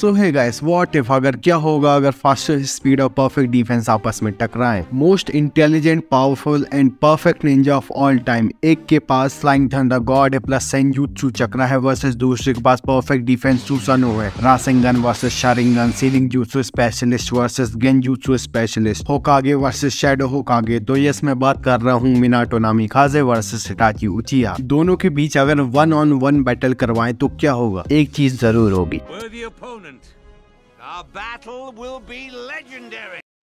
सो है guys what if अगर क्या होगा अगर फास्टेस्ट स्पीड और परफेक्ट डिफेंस आपस में टकराएं most intelligent powerful and perfect ninja of all time एक के पास फ्लाइंग थंडर गॉड है प्लस सेंजुत्सु चक्र है वर्सेस दूसरे के पास परफेक्ट डिफेंस सुसानो है Rasengan versus Sharingan sealing jutsu specialist versus genjutsu specialist Hokage versus Shadow Hokage तो यस मैं बात कर रहा हूँ मिनाटो नामी खाजे वर्सेस हिटाची उचिया दोनों के बीच अगर वन ऑन वन बैटल करवाएं तो क्या होगा एक चीज जरूर होगी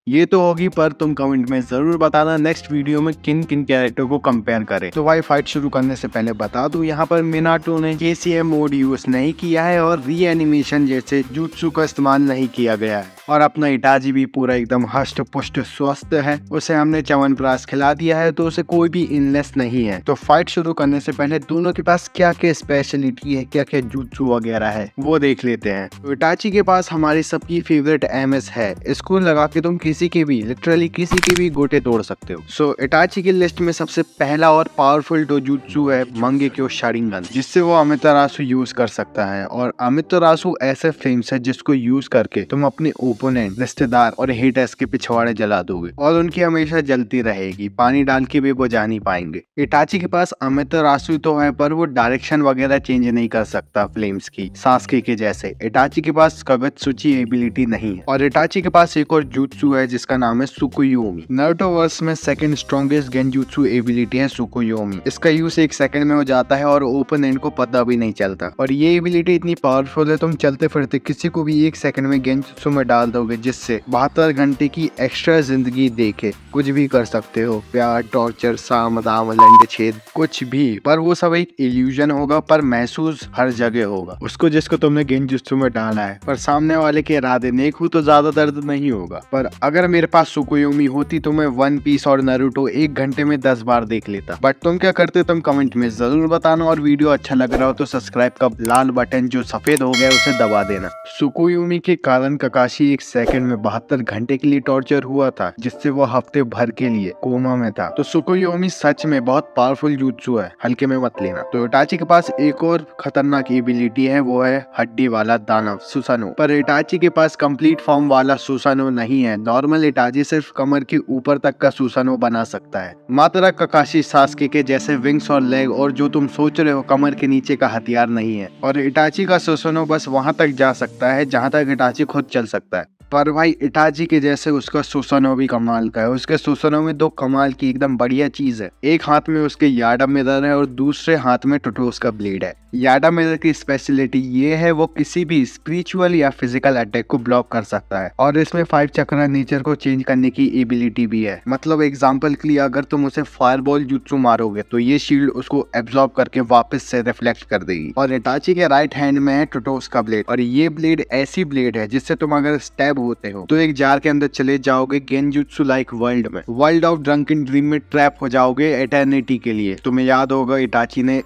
ये तो होगी पर तुम कमेंट में जरूर बताना नेक्स्ट वीडियो में किन किन कैरेक्टर को कंपेयर करें तो वाई फाइट शुरू करने से पहले बता दूं यहाँ पर मिनाटो ने के मोड यूज नहीं किया है और री एनिमेशन जैसे जूत्सू का इस्तेमाल नहीं किया गया है और अपना इटाजी भी पूरा एकदम हष्ट पुष्ट स्वस्थ है उसे हमने चवन प्रास खिला दिया है तो उसे कोई भी इनलेस नहीं है तो फाइट शुरू करने से पहले दोनों के पास क्या क्या स्पेशलिटी है क्या क्या जूतू वगैरह है वो देख लेते हैं तो इटाची के पास हमारी सबकी फेवरेट एम है इसको लगा के तुम किसी के भी लिटरली किसी के भी गोटे तोड़ सकते हो सो इटाची की लिस्ट में सबसे पहला और पावरफुल जूतू है मंगे क्यों शारिंग जिससे वो रासू यूज कर सकता है और रासू ऐसे फेम्स है जिसको यूज करके तुम अपने ओ ओपोनेंट रिश्तेदार और हेटर्स के पिछवाड़े जला दोगे और उनकी हमेशा जलती रहेगी पानी डाल के भी बुझा नहीं पाएंगे इटाची के पास अमित रासू तो है पर वो डायरेक्शन वगैरह चेंज नहीं कर सकता फ्लेम्स की सासके के जैसे इटाची के पास कवित सूची एबिलिटी नहीं है और इटाची के पास एक और जूत्सू है जिसका नाम है सुकुयोमी नर्टोवर्स में सेकेंड स्ट्रॉन्गेस्ट गेंद जूतसु एबिलिटी है सुकुयोमी इसका यूज एक सेकंड में हो जाता है और ओपन एंड को पता भी नहीं चलता और ये एबिलिटी इतनी पावरफुल है तुम चलते फिरते किसी को भी एक सेकंड में गेंद में डाल डाल दोगे जिससे बहत्तर घंटे की एक्स्ट्रा जिंदगी देखे कुछ भी कर सकते हो प्यार टॉर्चर साम दाम लंड छेद कुछ भी पर वो सब एक इल्यूजन होगा पर महसूस हर जगह होगा उसको जिसको तुमने गेंजुस्तु में डाला है पर सामने वाले के इरादे नेक हूँ तो ज्यादा दर्द नहीं होगा पर अगर मेरे पास सुकुयोमी होती तो मैं वन पीस और नरूटो एक घंटे में दस बार देख लेता बट तुम क्या करते तुम कमेंट में जरूर बताना और वीडियो अच्छा लग रहा हो तो सब्सक्राइब का लाल बटन जो सफेद हो गया उसे दबा देना सुकुयोमी के कारण ककाशी एक सेकंड में बहत्तर घंटे के लिए टॉर्चर हुआ था जिससे वो हफ्ते भर के लिए कोमा में था तो सुकोयोमी सच में बहुत पावरफुल जूत्सु है हल्के में मत लेना तो इटाची के पास एक और खतरनाक एबिलिटी है वो है हड्डी वाला दानव सुसानो पर इटाची के पास कम्प्लीट फॉर्म वाला सुसानो नहीं है नॉर्मल इटाची सिर्फ कमर के ऊपर तक का सुसानो बना सकता है मात्रा काकाशी सासके के जैसे विंग्स और लेग और जो तुम सोच रहे हो कमर के नीचे का हथियार नहीं है और इटाची का सुसानो बस वहाँ तक जा सकता है जहाँ तक इटाची खुद चल सकता है पर भाई इटाची के जैसे उसका सुसनो भी कमाल का है उसके सुसनो में दो कमाल की एकदम बढ़िया चीज है एक हाथ में उसके याडा मेदर है और दूसरे हाथ में टुटोस का ब्लेड है याडा मेदर की स्पेशलिटी ये है वो किसी भी स्पिरिचुअल या फिजिकल अटैक को ब्लॉक कर सकता है और इसमें फाइव चक्र नेचर को चेंज करने की एबिलिटी भी है मतलब एग्जाम्पल के लिए अगर तुम उसे फायरबॉल जुत्सु मारोगे तो ये शील्ड उसको एब्जॉर्ब करके वापस से रिफ्लेक्ट कर देगी और इटाची के राइट हैंड में है टुटोस का ब्लेड और ये ब्लेड ऐसी ब्लेड है जिससे तुम अगर स्टेब होते हो तो एक जार के अंदर चले जाओगे गेंजुत्सु लाइक वर्ल्ड में world of drunk in dream में ट्रैप हो जाओगे एटर्निटी के लिए तुम्हें याद होगा इटाची ने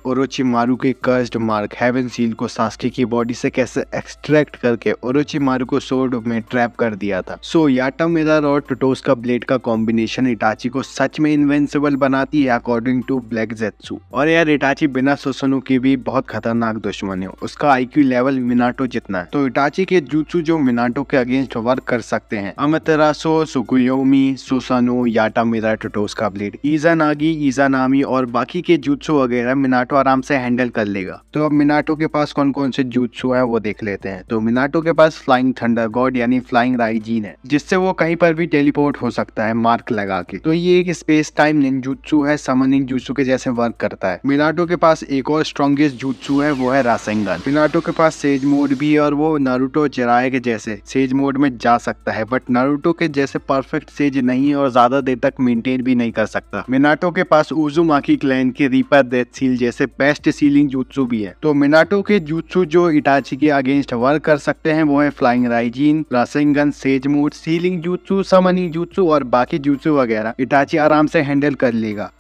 मारू के कर्स्ड मार्क हेवन सील को सास्के की बॉडी से कैसे एक्सट्रैक्ट करके मारू को सोर्ड में ट्रैप कर दिया था सो so, याटा मिरर और टोटोस का ब्लेड का कॉम्बिनेशन इटाची को सच में इन्वेंसिबल बनाती है अकॉर्डिंग टू ब्लैक जेत्सु और यार इटाची बिना सोसनो के भी बहुत खतरनाक दुश्मन है उसका आई लेवल मिनाटो जितना है तो इटाची के जूत्सू जो मिनाटो के अगेंस्ट वर्क कर सकते हैं अमतरासो सुकुयोमी सुसानो याटा मिरा का ब्लेड ईजा नागी ईजा नामी और बाकी के जूतसो वगैरह मिनाटो आराम से हैंडल कर लेगा तो अब मिनाटो के पास कौन कौन से जूतसो है वो देख लेते हैं तो मिनाटो के पास फ्लाइंग थंडर गॉड यानी फ्लाइंग राइजीन है जिससे वो कहीं पर भी टेलीपोर्ट हो सकता है मार्क लगा के तो ये एक स्पेस टाइम निंजुत्सु है समन निंजुत्सु के जैसे वर्क करता है मिनाटो के पास एक और स्ट्रॉन्गेस्ट जूतसु है वो है रासेंगन मिनाटो के पास सेज मोड भी है और वो नारुतो चराय के जैसे सेज मोड में में जा सकता है बट नारुतो के जैसे परफेक्ट सेज नहीं और ज्यादा देर तक मेंटेन भी नहीं कर सकता मिनाटो के पास उजुमाकी क्लैन के रीपर डेथ सील जैसे बेस्ट सीलिंग जूत्सु भी है तो मिनाटो के जूत्सु जो इटाची के अगेंस्ट वर्क कर सकते हैं वो है flying Raijin Rasengan sage mode sealing jutsu summoning jutsu और बाकी जूत्सु वगैरह इटाची आराम से हैंडल कर लेगा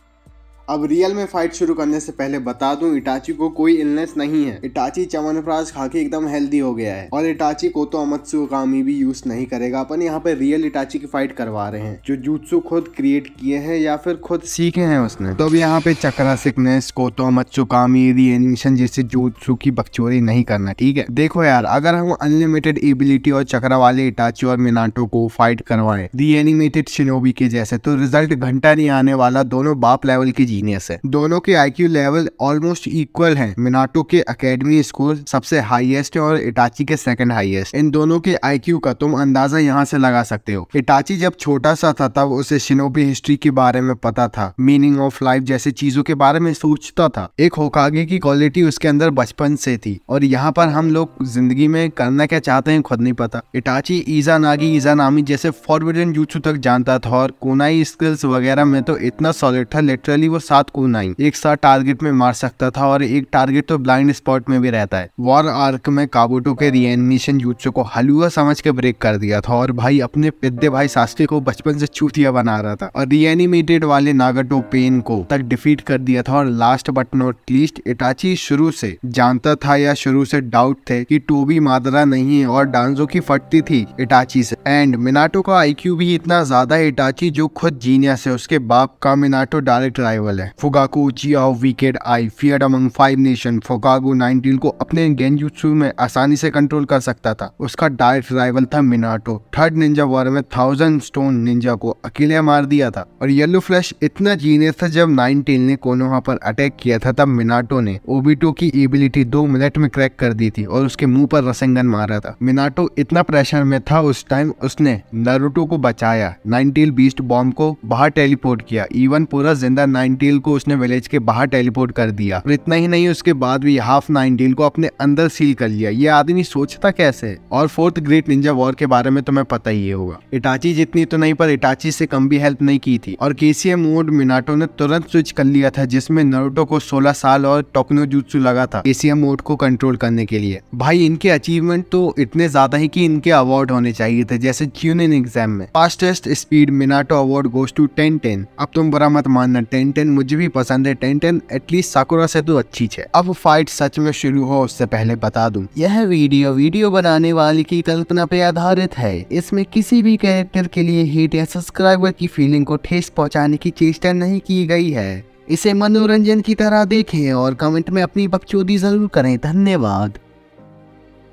अब रियल में फाइट शुरू करने से पहले बता दूं इटाची को कोई इलनेस नहीं है इटाची चवनप्राज खा के एकदम हेल्दी हो गया है और इटाची को तो अमत्सु कामी भी यूज नहीं करेगा अपन यहाँ पे रियल इटाची की फाइट करवा रहे हैं जो जूत्सु खुद क्रिएट किए हैं या फिर खुद सीखे हैं उसने तो अब यहाँ पे चक्रा सिकनेस को तो अमत्सु कामी री एनिमेशन जैसे जूत्सु की बकचोरी नहीं करना ठीक है देखो यार अगर हम अनलिमिटेड एबिलिटी और चक्रा वाले इटाची और मिनाटो को फाइट करवाए री शिनोबी के जैसे तो रिजल्ट घंटा नहीं आने वाला दोनों बाप लेवल की जीनियस है दोनों के आईक्यू लेवल ऑलमोस्ट इक्वल है मिनाटो के अकेडमी स्कोर सबसे हाईएस्ट है और इटाची के सेकंड हाईएस्ट इन दोनों के आईक्यू का तुम अंदाजा यहाँ से लगा सकते हो इटाची जब छोटा सा था तब उसे शिनोबी हिस्ट्री के बारे में पता था मीनिंग ऑफ लाइफ जैसी चीजों के बारे में सोचता था एक होकागे की क्वालिटी उसके अंदर बचपन से थी और यहाँ पर हम लोग जिंदगी में करना क्या चाहते हैं खुद नहीं पता इटाची ईजा नागी ईजा नामी जैसे फॉरविडन जूचू तक जानता था और कोनाई स्किल्स वगैरह में तो इतना सॉलिड था लिटरली वो सात को नाइन एक साथ टारगेट में मार सकता था और एक टारगेट तो ब्लाइंड स्पॉट में भी रहता है वॉर आर्क में काबोटो के रीएनिमेशन यूट्सो को हलुआ समझ के ब्रेक कर दिया था और भाई अपने पिद्दे भाई सास्के को बचपन से चूतिया बना रहा था और रियनिमेटेड वाले नागाटो पेन को तक डिफीट कर दिया था और last but not least Itachi शुरू से जानता था या शुरू से डाउट थे कि टोबी मादरा नहीं है और डांजो की फटती थी इटाची से एंड मिनाटो का आईक्यू भी इतना ज्यादा इटाची जो खुद जीनियस है उसके बाप का मिनाटो डायरेक्ट ड्राइवर लेवल है फोगाकू जियाओ wicket I fear among five nation फोगागो नाइनटीन को अपने गेंजुत्सु में आसानी से कंट्रोल कर सकता था उसका डायरेक्ट राइवल था मिनाटो थर्ड निंजा वॉर में थाउजेंड स्टोन निंजा को अकेले मार दिया था और येलो फ्लैश इतना जीनियस था जब नाइनटीन ने कोनो पर अटैक किया था तब मिनाटो ने ओबीटो की एबिलिटी दो मिनट में क्रैक कर दी थी और उसके मुंह पर रसेंगन मारा था मिनाटो इतना प्रेशर में था उस टाइम उसने नरुटो को बचाया नाइनटीन बीस्ट बॉम्ब को बाहर टेलीपोर्ट किया इवन पूरा जिंदा नाइन नाइनटील को उसने विलेज के बाहर टेलीपोर्ट कर दिया और इतना ही नहीं उसके बाद भी हाफ नाइनटील को अपने अंदर सील कर लिया ये आदमी सोचता कैसे और फोर्थ ग्रेट निंजा वॉर के बारे में तुम्हें पता ही होगा इटाची जितनी तो नहीं पर इटाची से कम भी हेल्प नहीं की थी और केसीए मोड मिनाटो ने तुरंत स्विच कर लिया था जिसमे नरोटो को सोलह साल और टोकनो जुत्सु लगा था केसीए मोड को कंट्रोल करने के लिए भाई इनके अचीवमेंट तो इतने ज्यादा ही की इनके अवार्ड होने चाहिए थे जैसे क्यून एग्जाम में fastest speed Minato award goes to ten ten अब तुम बुरा मत मानना टेन टेन टेन मुझे भी पसंद है टेन टेन एटलीस्ट साकुरा से तो अच्छी है अब फाइट सच में शुरू हो उससे पहले बता दू यह वीडियो वीडियो बनाने वाले की कल्पना पे आधारित है इसमें किसी भी कैरेक्टर के लिए हिट या सब्सक्राइबर की फीलिंग को ठेस पहुँचाने की चेष्टा नहीं की गई है इसे मनोरंजन की तरह देखें और कमेंट में अपनी बकचोदी जरूर करें धन्यवाद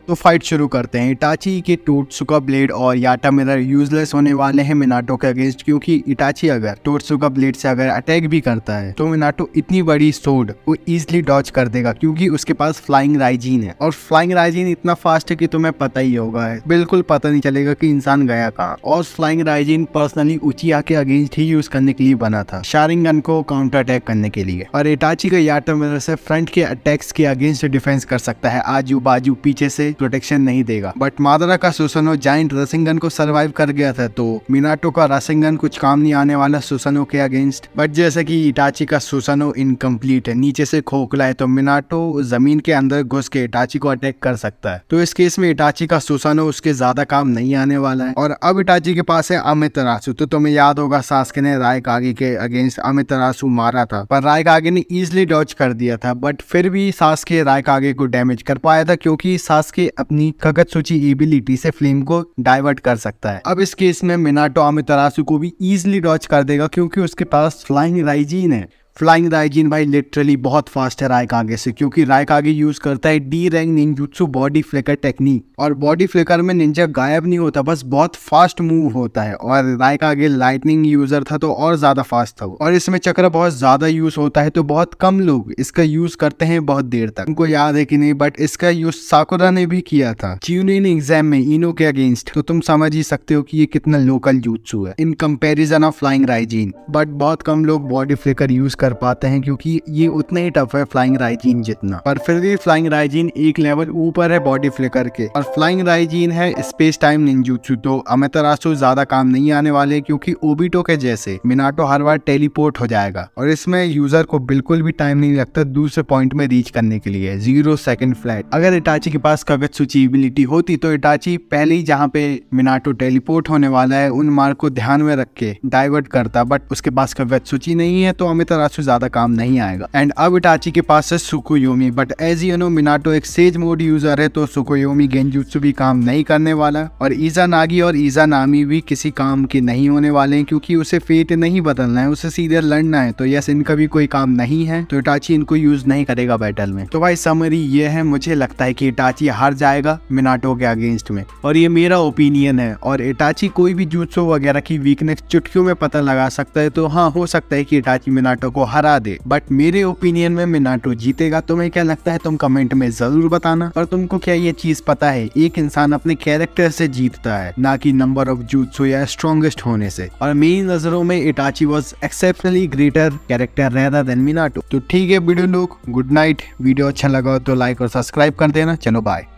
तो फाइट शुरू करते हैं इटाची के टोटसुका ब्लेड और याटा मिरर यूजलेस होने वाले हैं मिनाटो के अगेंस्ट क्योंकि इटाची अगर टोटसुका ब्लेड से अगर अटैक भी करता है तो मिनाटो इतनी बड़ी सोड वो इजिली डॉच कर देगा क्योंकि उसके पास फ्लाइंग राइजीन है और फ्लाइंग राइजीन इतना फास्ट है की तुम्हें पता ही होगा बिल्कुल पता नहीं चलेगा की इंसान गया कहाँ और फ्लाइंग राइजीन पर्सनली उचिया के अगेंस्ट ही यूज करने के लिए बना था गन को काउंटर अटैक करने के लिए और इटाची का याटा मिरर से फ्रंट के अटैक्स के अगेंस्ट डिफेंस कर सकता है आजू बाजू पीछे से प्रोटेक्शन नहीं देगा बट मादरा का सुसनो जाइंट रसिंगन को सर्वाइव कर गया था तो मिनाटो का रसिंगन कुछ काम नहीं आने वाला सुसनो के अगेंस्ट बट जैसे कि इटाची का सुसनो इनकम्प्लीट है नीचे से खोखला है तो मिनाटो जमीन के अंदर घुस के इटाची को अटैक कर सकता है तो इस केस में इटाची का सुसनो उसके ज्यादा काम नहीं आने वाला है और अब इटाची के पास है अमित रासू तो तुम्हें याद होगा सासके ने राय कागे के अगेंस्ट अमित रासू मारा था पर राय कागे ने इजिली डॉच कर दिया था बट फिर भी सासके राय कागे को डैमेज कर पाया था क्योंकि सासके अपनी खगत सूची एबिलिटी से फ्लेम को डाइवर्ट कर सकता है अब इस केस में मिनाटो अमितरासु को भी इजिली डॉच कर देगा क्योंकि उसके पास फ्लाइंग राइजीन है फ्लाइंग राइजिन भाई लिटरली बहुत फास्ट है राय कागे से क्योंकि राय कागे यूज़ करता है D rank ninjutsu body flicker technique और बॉडी फ्लिकर में निंजा गायब नहीं होता बस बहुत फास्ट मूव होता है और राय कागे लाइटनिंग यूज़र था तो और ज़्यादा फास्ट था और इसमें चक्र बहुत ज़्यादा यूज़ होता है तो बहुत कम लोग इसका यूज़ करते हैं बहुत देर तक उनको याद है कि नहीं बट इसका यूज़ साकुरा ने भी किया था इन एग्जाम में इनो के अगेंस्ट तो तुम समझ ही सकते हो कि ये कितना लोकल जूत्सु है in comparison of flying Raijin but बहुत कम लोग बॉडी फ्लिकर यूज़ कर कर पाते हैं क्योंकि ये उतना ही टफ है फ्लाइंग राइजीन जितना पर फिर भी फ्लाइंग राइजीन एक लेवल ऊपर है बॉडी फ्लिकर के और फ्लाइंग राइजीन है स्पेस टाइम निंजुत्सु तो अमेतरासु तो ज्यादा काम नहीं आने वाले क्योंकि ओबिटो के जैसे मिनाटो हर बार टेलीपोर्ट हो जाएगा और इसमें यूजर को बिल्कुल भी टाइम नहीं लगता दूसरे पॉइंट में रीच करने के लिए जीरो सेकंड फ्लैट अगर इटाची के पास कगत एबिलिटी होती तो इटाची पहले ही जहाँ पे मिनाटो टेलीपोर्ट होने वाला है उन मार्ग को ध्यान में रख के डाइवर्ट करता बट उसके पास सूची नहीं है तो अमित से ज़्यादा काम नहीं आएगा एंड अब इटाची के पास है Tsukuyomi but as you know Minato एक सेज मोड यूजर है तो सुकुयोमी गेंजुत्सु भी काम नहीं करने वाला और ईजा नागी और ईजा नामी भी किसी काम के नहीं होने वाले हैं क्योंकि उसे फेट नहीं बदलना है उसे सीधे लड़ना है तो यस इनका भी कोई काम नहीं है तो इटाची इनको यूज नहीं करेगा बैटल में तो भाई समरी ये है मुझे लगता है की इटाची हार जाएगा मिनाटो के अगेंस्ट में और ये मेरा ओपिनियन है और इटाची कोई भी जूसो वगैरह की वीकनेस चुटकियों में पता लगा सकता है तो हाँ हो सकता है कि इटाची मिनाटो को हरा दे बट मेरे ओपिनियन में मिनाटो जीतेगा तुम्हें क्या लगता है तुम कमेंट में जरूर बताना और तुमको क्या ये चीज पता है एक इंसान अपने कैरेक्टर से जीतता है ना कि नंबर ऑफ जूथ या स्ट्रॉन्गेस्ट होने से और मेरी नजरों में Itachi was exceptionally greater character रहता देन मिनाटो तो ठीक है वीडियो लोग गुड नाइट वीडियो अच्छा लगा तो लाइक और सब्सक्राइब कर देना चलो बाय